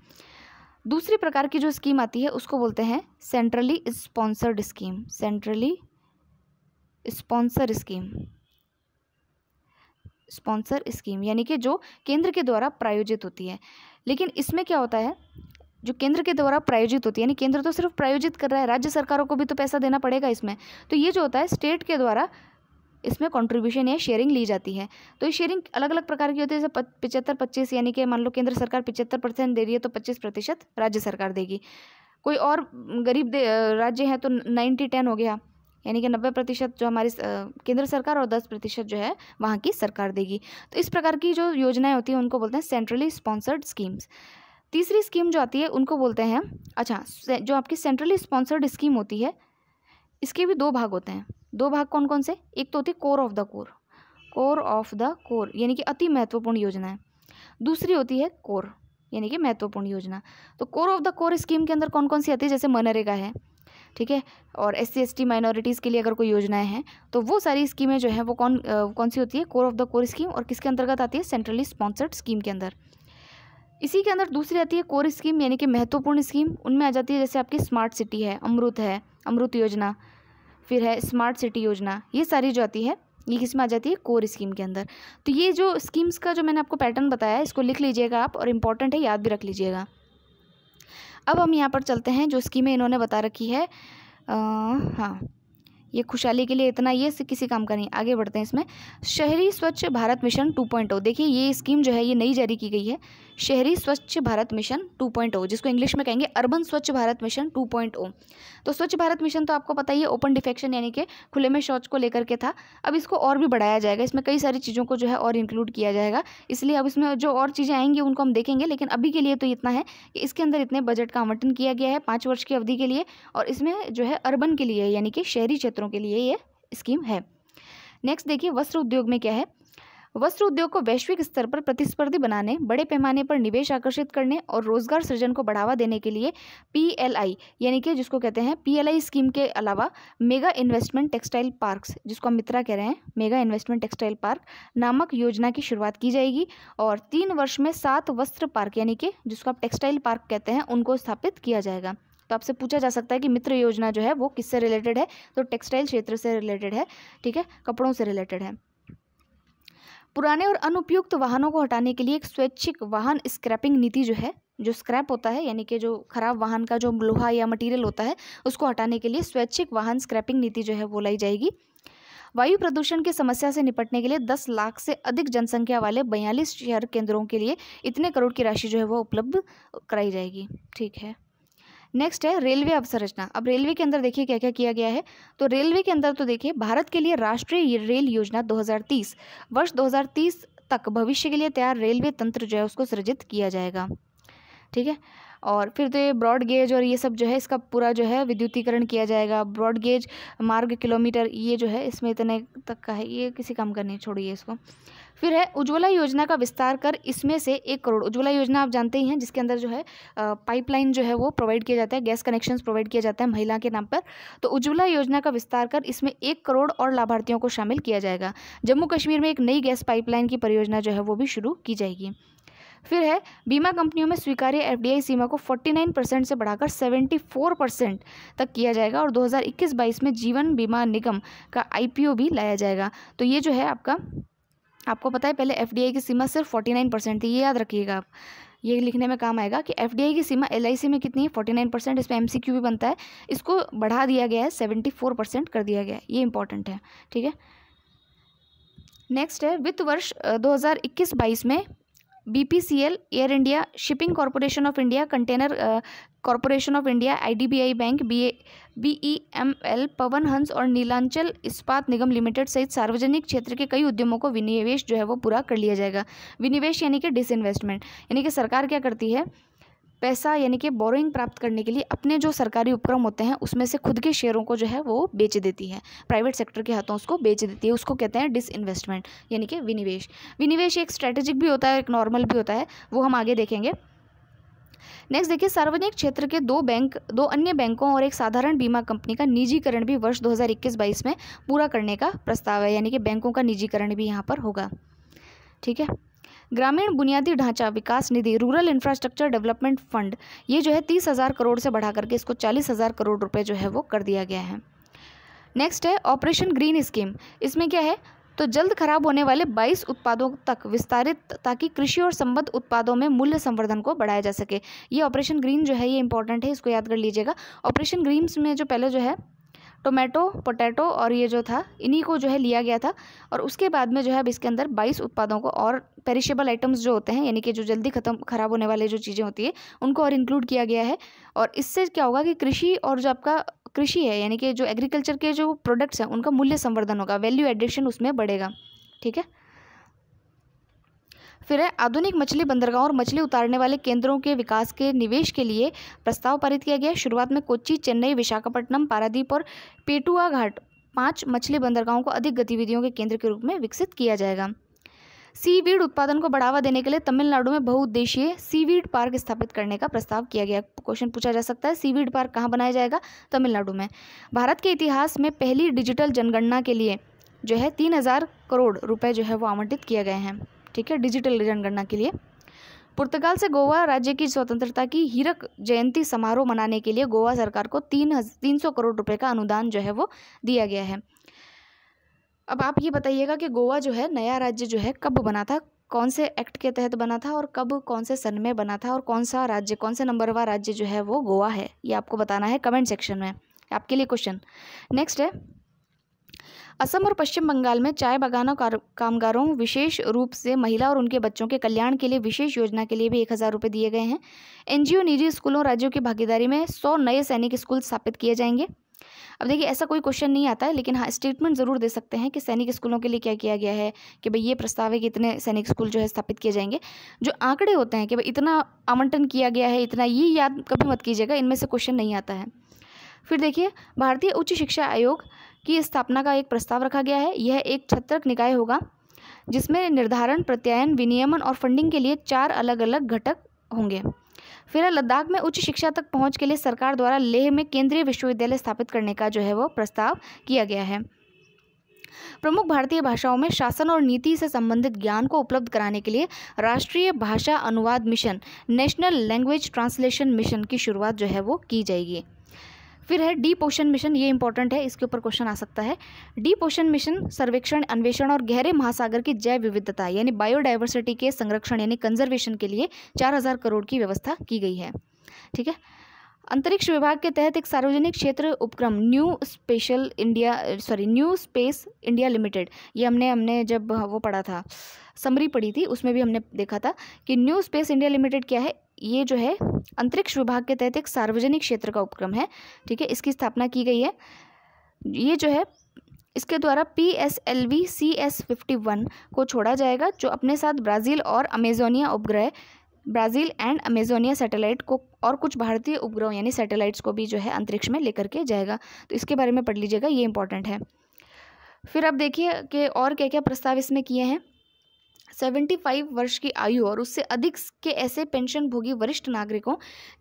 [SPEAKER 1] दूसरी प्रकार की जो स्कीम आती है उसको बोलते हैं centrally sponsored scheme centrally sponsor scheme sponsor scheme यानी कि जो केंद्र के द्वारा प्रायोजित होती है लेकिन इसमें क्या होता है जो केंद्र के द्वारा प्रायोजित होती है यानी केंद्र तो सिर्फ प्रायोजित कर रहा है राज्य सरकारों को भी तो पैसा देना पड़ेगा इसमें तो ये जो होता है स्टेट के द्वारा इसमें कंट्रीब्यूशन या शेयरिंग ली जाती है तो ये शेयरिंग अलग अलग प्रकार की होती है जैसे पिचहत्तर पच्चीस यानी कि मान लो केंद्र सरकार पिचहत्तर परसेंट दे रही है तो पच्चीस प्रतिशत राज्य सरकार देगी कोई और गरीब राज्य है तो नाइन्टी टेन हो गया यानी कि नब्बे प्रतिशत जो हमारी केंद्र सरकार और दस प्रतिशत जो है वहाँ की सरकार देगी तो इस प्रकार की जो योजनाएँ होती हैं उनको बोलते हैं सेंट्रली स्पॉन्सर्ड स्कीम्स तीसरी स्कीम जो आती है उनको बोलते हैं अच्छा जो आपकी सेंट्रली स्पॉन्सर्ड स्कीम होती है इसके भी दो भाग होते हैं दो भाग कौन कौन से एक तो होती है core of the core core of the core यानी कि अति महत्वपूर्ण योजना है दूसरी होती है कोर यानी कि महत्वपूर्ण योजना तो core of the core scheme के अंदर कौन कौन सी आती है जैसे मनरेगा है ठीक है और S C S T minorities के लिए अगर कोई योजनाएं हैं तो वो सारी स्कीमें जो हैं वो कौन कौन सी होती है core of the core scheme और किसके अंतर्गत आती है सेंट्रली स्पॉन्सर्ड स्कीम के अंदर इसी के अंदर दूसरी आती है कोर स्कीम यानी कि महत्वपूर्ण स्कीम उनमें आ जाती है जैसे आपकी स्मार्ट सिटी है अमृत है अमृत योजना फिर है स्मार्ट सिटी योजना ये सारी जो आती है ये किस में आ जाती है कोर स्कीम के अंदर तो ये जो स्कीम्स का जो मैंने आपको पैटर्न बताया इसको लिख लीजिएगा आप और इम्पॉर्टेंट है याद भी रख लीजिएगा अब हम यहाँ पर चलते हैं जो स्कीमें इन्होंने बता रखी है आ, हाँ ये खुशहाली के लिए इतना ये किसी काम का नहीं आगे बढ़ते हैं इसमें शहरी स्वच्छ भारत मिशन 2.0 देखिए ये स्कीम जो है ये नई जारी की गई है शहरी स्वच्छ भारत मिशन 2.0 जिसको इंग्लिश में कहेंगे अर्बन स्वच्छ भारत मिशन 2.0 तो स्वच्छ भारत मिशन तो आपको पता ही है ओपन डिफेक्शन यानी कि खुले में शौच को लेकर के था अब इसको और भी बढ़ाया जाएगा इसमें कई सारी चीज़ों को जो है और इंक्लूड किया जाएगा इसलिए अब इसमें जो और चीज़ें आएंगी उनको हम देखेंगे लेकिन अभी के लिए तो इतना है कि इसके अंदर इतने बजट का आवंटन किया गया है पाँच वर्ष की अवधि के लिए और इसमें जो है अर्बन के लिए यानी कि शहरी क्षेत्रों छात्रों के लिए ये स्कीम है नेक्स्ट देखिए वस्त्र उद्योग में क्या है वस्त्र उद्योग को वैश्विक स्तर पर प्रतिस्पर्धी बनाने बड़े पैमाने पर निवेश आकर्षित करने और रोजगार सृजन को बढ़ावा देने के लिए पीएलआई यानी कि जिसको कहते हैं पीएलआई स्कीम के अलावा मेगा इन्वेस्टमेंट टेक्सटाइल पार्क्स जिसको हम मित्रा कह रहे हैं मेगा इन्वेस्टमेंट टेक्सटाइल पार्क नामक योजना की शुरुआत की जाएगी और तीन वर्ष में सात वस्त्र पार्क यानी कि जिसको आप टेक्सटाइल पार्क कहते हैं उनको स्थापित किया जाएगा तो आपसे पूछा जा सकता है कि मित्र योजना जो है वो किससे रिलेटेड है तो टेक्सटाइल क्षेत्र से रिलेटेड है ठीक है कपड़ों से रिलेटेड है पुराने और अनुपयुक्त वाहनों को हटाने के लिए एक स्वैच्छिक वाहन स्क्रैपिंग नीति जो है जो स्क्रैप होता है यानी कि जो खराब वाहन का जो लोहा या मटेरियल होता है उसको हटाने के लिए स्वैच्छिक वाहन स्क्रैपिंग नीति जो है वो लाई जाएगी वायु प्रदूषण की समस्या से निपटने के लिए 10 लाख से अधिक जनसंख्या वाले बयालीस शहर केंद्रों के लिए इतने करोड़ की राशि जो है वो उपलब्ध कराई जाएगी ठीक है नेक्स्ट है रेलवे अवसंरचना अब रेलवे के अंदर देखिए क्या क्या किया गया है तो रेलवे के अंदर तो देखिए भारत के लिए राष्ट्रीय रेल योजना 2030 वर्ष 2030 तक भविष्य के लिए तैयार रेलवे तंत्र जो है उसको सृजित किया जाएगा ठीक है और फिर तो ये ब्रॉड गेज और ये सब जो है इसका पूरा जो है विद्युतीकरण किया जाएगा ब्रॉड गेज मार्ग किलोमीटर ये जो है इसमें इतने तक का है ये किसी काम का नहीं छोड़िए इसको फिर है उज्ज्वला योजना का विस्तार कर इसमें से एक करोड़ उज्ज्वला योजना आप जानते ही हैं जिसके अंदर जो है पाइपलाइन जो है वो प्रोवाइड किया जाता है गैस कनेक्शन प्रोवाइड किया जाता है महिला के नाम पर तो उज्ज्वला योजना का विस्तार कर इसमें एक करोड़ और लाभार्थियों को शामिल किया जाएगा जम्मू कश्मीर में एक नई गैस पाइपलाइन की परियोजना जो है वो भी शुरू की जाएगी फिर है बीमा कंपनियों में स्वीकार्य एफ सीमा को 49 परसेंट से बढ़ाकर 74 परसेंट तक किया जाएगा और 2021-22 में जीवन बीमा निगम का आईपीओ भी लाया जाएगा तो ये जो है आपका आपको पता है पहले एफ की सीमा सिर्फ फोर्टी नाइन परसेंट थी ये याद रखिएगा आप ये लिखने में काम आएगा कि एफ की सीमा एल में कितनी है फोर्टी नाइन परसेंट इसमें एम भी बनता है इसको बढ़ा दिया गया है सेवेंटी फोर परसेंट कर दिया गया है ये इंपॉर्टेंट है ठीक है नेक्स्ट है वित्त वर्ष दो हजार इक्कीस बाईस में B P C L Air India shipping corporation of India container corporation of India I D B I bank B A B E M L Pawan Hans और नीलांचल इस्पात निगम लिमिटेड सहित सार्वजनिक क्षेत्र के कई उद्यमों को विनिवेश जो है वो पूरा कर लिया जाएगा विनिवेश यानी कि डिसइन्वेस्टमेंट यानी कि सरकार क्या करती है पैसा यानी कि बोरोइंग प्राप्त करने के लिए अपने जो सरकारी उपक्रम होते हैं उसमें से खुद के शेयरों को जो है वो बेच देती है प्राइवेट सेक्टर के हाथों उसको बेच देती है उसको कहते हैं डिस इन्वेस्टमेंट यानी कि विनिवेश विनिवेश एक स्ट्रैटेजिक भी होता है एक नॉर्मल भी होता है वो हम आगे देखेंगे नेक्स्ट देखिए सार्वजनिक क्षेत्र के दो बैंक दो अन्य बैंकों और एक साधारण बीमा कंपनी का निजीकरण भी वर्ष 2021-22 में पूरा करने का प्रस्ताव है यानी कि बैंकों का निजीकरण भी यहाँ पर होगा ठीक है ग्रामीण बुनियादी ढांचा विकास निधि रूरल इंफ्रास्ट्रक्चर डेवलपमेंट फंड ये जो है तीस हज़ार करोड़ से बढ़ा करके इसको चालीस हज़ार करोड़ रुपए जो है वो कर दिया गया है नेक्स्ट है ऑपरेशन ग्रीन स्कीम इसमें क्या है तो जल्द खराब होने वाले 22 उत्पादों तक विस्तारित ताकि कृषि और संबद्ध उत्पादों में मूल्य संवर्धन को बढ़ाया जा सके ये ऑपरेशन ग्रीन जो है ये इंपॉर्टेंट है इसको याद कर लीजिएगा ऑपरेशन ग्रीन्स में जो पहले जो है टोमेटो पोटैटो और ये जो था इन्हीं को जो है लिया गया था और उसके बाद में जो है अब इसके अंदर बाईस उत्पादों को और पेरिशेबल आइटम्स जो होते हैं यानी कि जो जल्दी खत्म ख़राब होने वाले जो चीज़ें होती है उनको और इंक्लूड किया गया है और इससे क्या होगा कि कृषि और जो आपका कृषि है यानी कि जो एग्रीकल्चर के जो प्रोडक्ट्स हैं उनका मूल्य संवर्धन होगा वैल्यू एडिशन उसमें बढ़ेगा ठीक है फिर है आधुनिक मछली बंदरगाहों और मछली उतारने वाले केंद्रों के विकास के निवेश के लिए प्रस्ताव पारित किया गया शुरुआत में कोच्चि चेन्नई विशाखापट्टनम पारादीप और पेटुआ घाट पाँच मछली बंदरगाहों को अधिक गतिविधियों के केंद्र के रूप में विकसित किया जाएगा सीवीड उत्पादन को बढ़ावा देने के लिए तमिलनाडु में बहुउद्देशीय सीवीड पार्क स्थापित करने का प्रस्ताव किया गया क्वेश्चन पूछा जा सकता है सीवीड पार्क कहाँ बनाया जाएगा तमिलनाडु में भारत के इतिहास में पहली डिजिटल जनगणना के लिए जो है तीन हज़ार करोड़ रुपए जो है वो आवंटित किए गए हैं ठीक है डिजिटल जनगणना के लिए पुर्तगाल से गोवा राज्य की स्वतंत्रता की हीरक जयंती समारोह मनाने के लिए गोवा सरकार को तीन तीन सौ करोड़ रुपए का अनुदान जो है वो दिया गया है अब आप ये बताइएगा कि गोवा जो है नया राज्य जो है कब बना था कौन से एक्ट के तहत बना था और कब कौन से सन में बना था और कौन सा राज्य कौन से वा राज्य जो है वो गोवा है ये आपको बताना है कमेंट सेक्शन में आपके लिए क्वेश्चन नेक्स्ट है असम और पश्चिम बंगाल में चाय बागानों कामगारों विशेष रूप से महिला और उनके बच्चों के कल्याण के लिए विशेष योजना के लिए भी एक हज़ार रुपये दिए गए हैं एनजीओ निजी स्कूलों राज्यों की भागीदारी में सौ नए सैनिक स्कूल स्थापित किए जाएंगे अब देखिए ऐसा कोई क्वेश्चन नहीं आता है लेकिन हाँ स्टेटमेंट ज़रूर दे सकते हैं कि सैनिक स्कूलों के लिए क्या किया गया है कि भाई ये प्रस्ताव है कि इतने सैनिक स्कूल जो है स्थापित किए जाएंगे जो आंकड़े होते हैं कि भाई इतना आवंटन किया गया है इतना ये याद कभी मत कीजिएगा इनमें से क्वेश्चन नहीं आता है फिर देखिए भारतीय उच्च शिक्षा आयोग की स्थापना का एक प्रस्ताव रखा गया है यह एक छत्रक निकाय होगा जिसमें निर्धारण प्रत्यायन विनियमन और फंडिंग के लिए चार अलग अलग घटक होंगे फिर लद्दाख में उच्च शिक्षा तक पहुंच के लिए सरकार द्वारा लेह में केंद्रीय विश्वविद्यालय स्थापित करने का जो है वो प्रस्ताव किया गया है प्रमुख भारतीय भाषाओं में शासन और नीति से संबंधित ज्ञान को उपलब्ध कराने के लिए राष्ट्रीय भाषा अनुवाद mission national language translation mission की शुरुआत जो है वो की जाएगी फिर है डी पोषण मिशन ये इंपॉर्टेंट है इसके ऊपर क्वेश्चन आ सकता है डी पोषण मिशन सर्वेक्षण अन्वेषण और गहरे महासागर की जैव विविधता यानी बायोडाइवर्सिटी के संरक्षण यानी कंजर्वेशन के लिए चार हज़ार करोड़ की व्यवस्था की गई है ठीक है अंतरिक्ष विभाग के तहत एक सार्वजनिक क्षेत्र उपक्रम new special India sorry new space India limited ये हमने हमने जब वो पढ़ा था समरी पढ़ी थी उसमें भी हमने देखा था कि न्यू स्पेस इंडिया लिमिटेड क्या है ये जो है अंतरिक्ष विभाग के तहत एक सार्वजनिक क्षेत्र का उपक्रम है ठीक है इसकी स्थापना की गई है ये जो है इसके द्वारा P S L V C S fifty one को छोड़ा जाएगा जो अपने साथ ब्राज़ील और अमेजोनिया उपग्रह ब्राज़ील एंड अमेजोनिया सैटेलाइट को और कुछ भारतीय उपग्रहों यानी सैटेलाइट्स को भी जो है अंतरिक्ष में लेकर के जाएगा तो इसके बारे में पढ़ लीजिएगा ये इंपॉर्टेंट है फिर अब देखिए कि और क्या क्या प्रस्ताव इसमें किए हैं 75 वर्ष की आयु और उससे अधिक के ऐसे पेंशन भोगी वरिष्ठ नागरिकों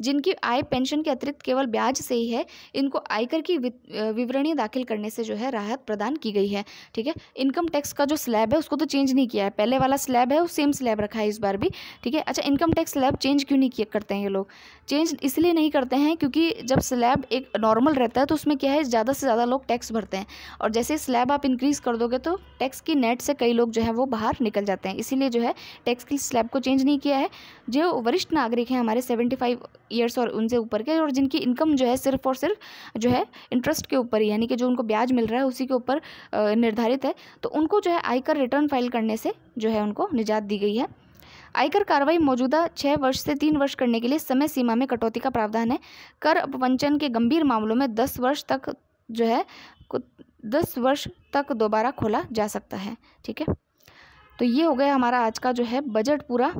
[SPEAKER 1] जिनकी आय पेंशन के अतिरिक्त केवल ब्याज से ही है इनको आयकर की विवरणी दाखिल करने से जो है राहत प्रदान की गई है ठीक है इनकम टैक्स का जो स्लैब है उसको तो चेंज नहीं किया है पहले वाला स्लैब है वो सेम स्लैब रखा है इस बार भी ठीक है अच्छा इनकम टैक्स स्लैब चेंज क्यों नहीं किया करते हैं ये लोग चेंज इसलिए नहीं करते हैं क्योंकि जब स्लैब एक नॉर्मल रहता है तो उसमें क्या है ज़्यादा से ज़्यादा लोग टैक्स भरते हैं और जैसे स्लैब आप इंक्रीज़ कर दोगे तो टैक्स की नेट से कई लोग जो है वो बाहर निकल जाते हैं इसीलिए जो है टैक्स की स्लैब को चेंज नहीं किया है जो वरिष्ठ नागरिक हैं हमारे सेवेंटी फाइव ईयर्स और उनसे ऊपर के और जिनकी इनकम जो है सिर्फ और सिर्फ जो है इंटरेस्ट के ऊपर ही यानी कि जो उनको ब्याज मिल रहा है उसी के ऊपर निर्धारित है तो उनको जो है आयकर रिटर्न फाइल करने से जो है उनको निजात दी गई है आयकर कार्रवाई मौजूदा छः वर्ष से तीन वर्ष करने के लिए समय सीमा में कटौती का प्रावधान है कर अपवंचन के गंभीर मामलों में दस वर्ष तक जो है दस वर्ष तक दोबारा खोला जा सकता है ठीक है तो ये हो गया हमारा आज का जो है बजट पूरा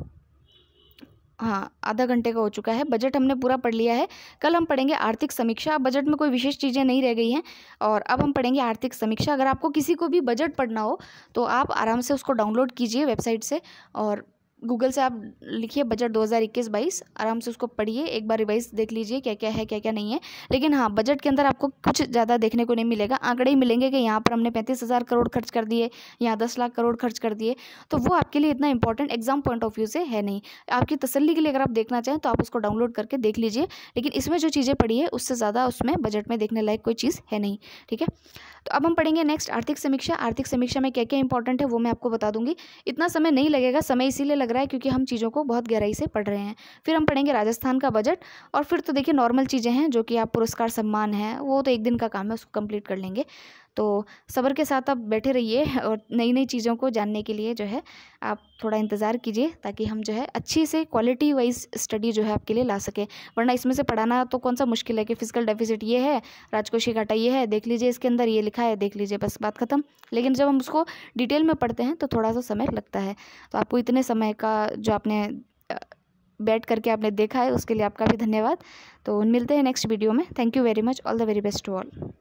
[SPEAKER 1] हाँ आधा घंटे का हो चुका है बजट हमने पूरा पढ़ लिया है कल हम पढ़ेंगे आर्थिक समीक्षा बजट में कोई विशेष चीज़ें नहीं रह गई हैं और अब हम पढ़ेंगे आर्थिक समीक्षा अगर आपको किसी को भी बजट पढ़ना हो तो आप आराम से उसको डाउनलोड कीजिए वेबसाइट से और गूगल से आप लिखिए बजट 2021-22 आराम से उसको पढ़िए एक बार रिवाइज देख लीजिए क्या क्या है क्या क्या नहीं है लेकिन हाँ बजट के अंदर आपको कुछ ज़्यादा देखने को नहीं मिलेगा आंकड़े ही मिलेंगे कि यहाँ पर हमने पैंतीस हज़ार करोड़ खर्च कर दिए यहाँ दस लाख करोड़ खर्च कर दिए तो वो आपके लिए इतना important exam point of view से है नहीं आपकी तसली के लिए अगर आप देखना चाहें तो आप उसको डाउनलोड करके देख लीजिए लेकिन इसमें जो चीज़ें पढ़ी है उससे ज़्यादा उसमें बजट में देखने लायक कोई चीज़ है नहीं ठीक है तो अब हम पढ़ेंगे नेक्स्ट आर्थिक समीक्षा आर्थिक समीक्षा में क्या क्या इंपॉर्टेंट है वो मैं आपको बता दूंगी इतना समय नहीं लगेगा समय इसीलिए लग रहा है क्योंकि हम चीज़ों को बहुत गहराई से पढ़ रहे हैं फिर हम पढ़ेंगे राजस्थान का बजट और फिर तो देखिए नॉर्मल चीज़ें हैं जो कि आप पुरस्कार सम्मान है वो तो एक दिन का काम है उसको कंप्लीट कर लेंगे तो सब्र के साथ आप बैठे रहिए और नई नई चीज़ों को जानने के लिए जो है आप थोड़ा इंतज़ार कीजिए ताकि हम जो है अच्छी से क्वालिटी वाइज स्टडी जो है आपके लिए ला सकें वरना इसमें से पढ़ाना तो कौन सा मुश्किल है कि फिजिकल डेफिसिट ये है राजकोशी घाटा ये है देख लीजिए इसके अंदर ये लिखा है देख लीजिए बस बात खत्म लेकिन जब हम उसको डिटेल में पढ़ते हैं तो थोड़ा सा समय लगता है तो आपको इतने समय का जो आपने बैठ करके आपने देखा है उसके लिए आपका भी धन्यवाद तो मिलते हैं नेक्स्ट वीडियो में thank you very much all the very best to all